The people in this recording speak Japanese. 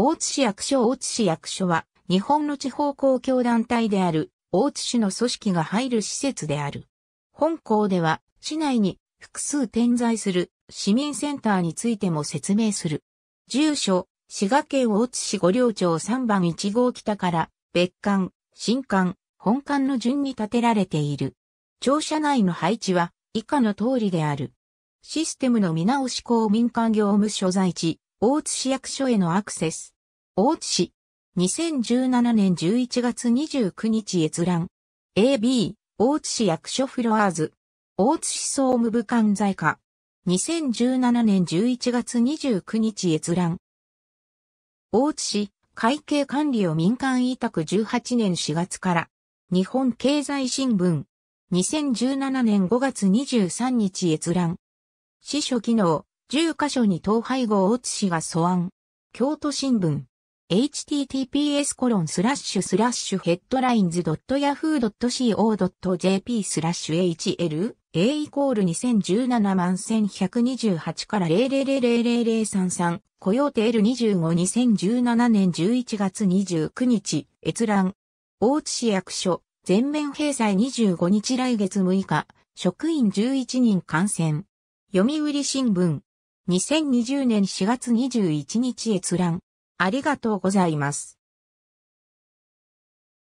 大津市役所大津市役所は、日本の地方公共団体である、大津市の組織が入る施設である。本校では、市内に複数点在する市民センターについても説明する。住所、滋賀県大津市五稜町3番1号北から、別館、新館、本館の順に建てられている。庁舎内の配置は以下の通りである。システムの見直し公民館業務所在地、大津市役所へのアクセス。大津市。2017年11月29日閲覧。AB、大津市役所フロアーズ。大津市総務部管財課。2017年11月29日閲覧。大津市、会計管理を民間委託18年4月から。日本経済新聞。2017年5月23日閲覧。市所機能、10カ所に統廃合大津市が素案。京都新聞。https コロンスラッシュスラッシュヘッドラインズ .yahoo.co.jp スラッシュ HLA イコール2017万1128から0000033雇用テール252017年11月29日閲覧大津市役所全面閉鎖25日来月6日職員11人感染読売新聞2020年4月21日閲覧ありがとうございます。